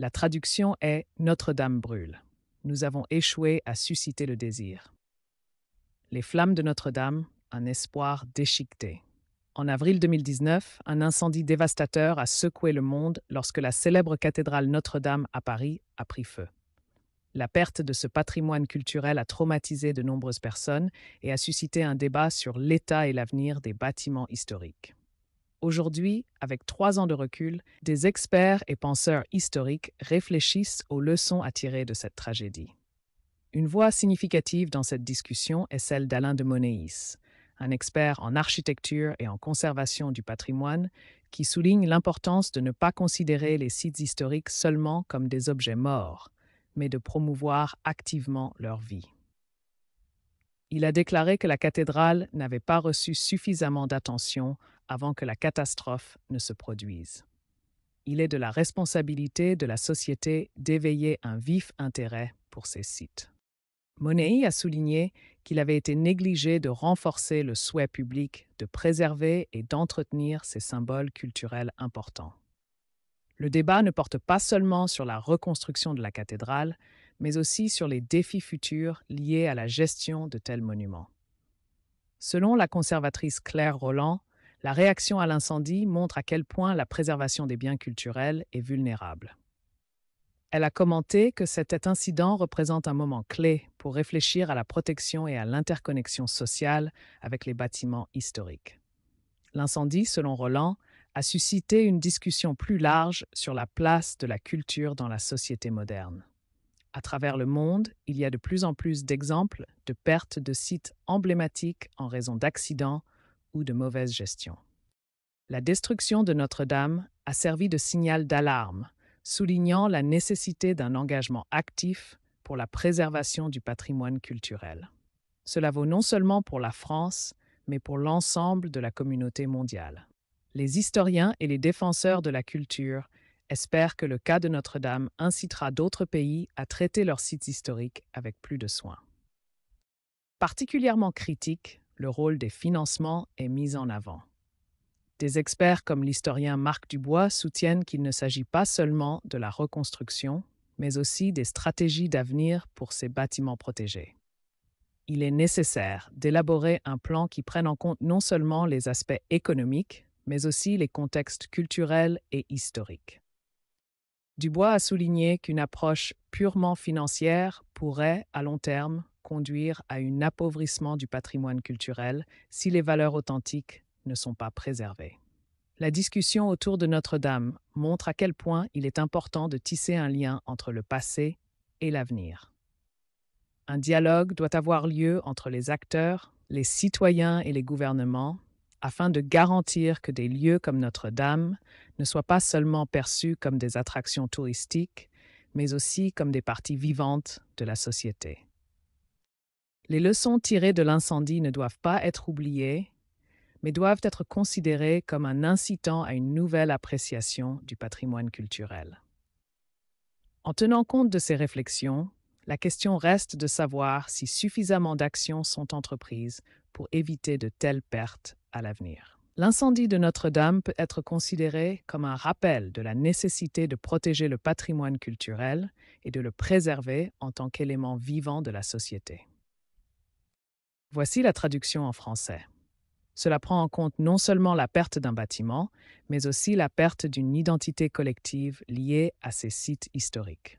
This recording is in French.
La traduction est Notre-Dame brûle. Nous avons échoué à susciter le désir. Les flammes de Notre-Dame, un espoir déchiqueté. En avril 2019, un incendie dévastateur a secoué le monde lorsque la célèbre cathédrale Notre-Dame à Paris a pris feu. La perte de ce patrimoine culturel a traumatisé de nombreuses personnes et a suscité un débat sur l'état et l'avenir des bâtiments historiques. Aujourd'hui, avec trois ans de recul, des experts et penseurs historiques réfléchissent aux leçons à tirer de cette tragédie. Une voix significative dans cette discussion est celle d'Alain de Monéis, un expert en architecture et en conservation du patrimoine, qui souligne l'importance de ne pas considérer les sites historiques seulement comme des objets morts, mais de promouvoir activement leur vie. Il a déclaré que la cathédrale n'avait pas reçu suffisamment d'attention avant que la catastrophe ne se produise. Il est de la responsabilité de la société d'éveiller un vif intérêt pour ces sites. Monet a souligné qu'il avait été négligé de renforcer le souhait public de préserver et d'entretenir ces symboles culturels importants. Le débat ne porte pas seulement sur la reconstruction de la cathédrale, mais aussi sur les défis futurs liés à la gestion de tels monuments. Selon la conservatrice Claire Roland, la réaction à l'incendie montre à quel point la préservation des biens culturels est vulnérable. Elle a commenté que cet incident représente un moment clé pour réfléchir à la protection et à l'interconnexion sociale avec les bâtiments historiques. L'incendie, selon Roland, a suscité une discussion plus large sur la place de la culture dans la société moderne. À travers le monde, il y a de plus en plus d'exemples de pertes de sites emblématiques en raison d'accidents, ou de mauvaise gestion. La destruction de Notre-Dame a servi de signal d'alarme, soulignant la nécessité d'un engagement actif pour la préservation du patrimoine culturel. Cela vaut non seulement pour la France, mais pour l'ensemble de la communauté mondiale. Les historiens et les défenseurs de la culture espèrent que le cas de Notre-Dame incitera d'autres pays à traiter leurs sites historiques avec plus de soin. Particulièrement critique le rôle des financements est mis en avant. Des experts comme l'historien Marc Dubois soutiennent qu'il ne s'agit pas seulement de la reconstruction, mais aussi des stratégies d'avenir pour ces bâtiments protégés. Il est nécessaire d'élaborer un plan qui prenne en compte non seulement les aspects économiques, mais aussi les contextes culturels et historiques. Dubois a souligné qu'une approche purement financière pourrait, à long terme, conduire à un appauvrissement du patrimoine culturel si les valeurs authentiques ne sont pas préservées. La discussion autour de Notre-Dame montre à quel point il est important de tisser un lien entre le passé et l'avenir. Un dialogue doit avoir lieu entre les acteurs, les citoyens et les gouvernements afin de garantir que des lieux comme Notre-Dame ne soient pas seulement perçus comme des attractions touristiques, mais aussi comme des parties vivantes de la société. Les leçons tirées de l'incendie ne doivent pas être oubliées, mais doivent être considérées comme un incitant à une nouvelle appréciation du patrimoine culturel. En tenant compte de ces réflexions, la question reste de savoir si suffisamment d'actions sont entreprises pour éviter de telles pertes à l'avenir. L'incendie de Notre-Dame peut être considéré comme un rappel de la nécessité de protéger le patrimoine culturel et de le préserver en tant qu'élément vivant de la société. Voici la traduction en français. Cela prend en compte non seulement la perte d'un bâtiment, mais aussi la perte d'une identité collective liée à ces sites historiques.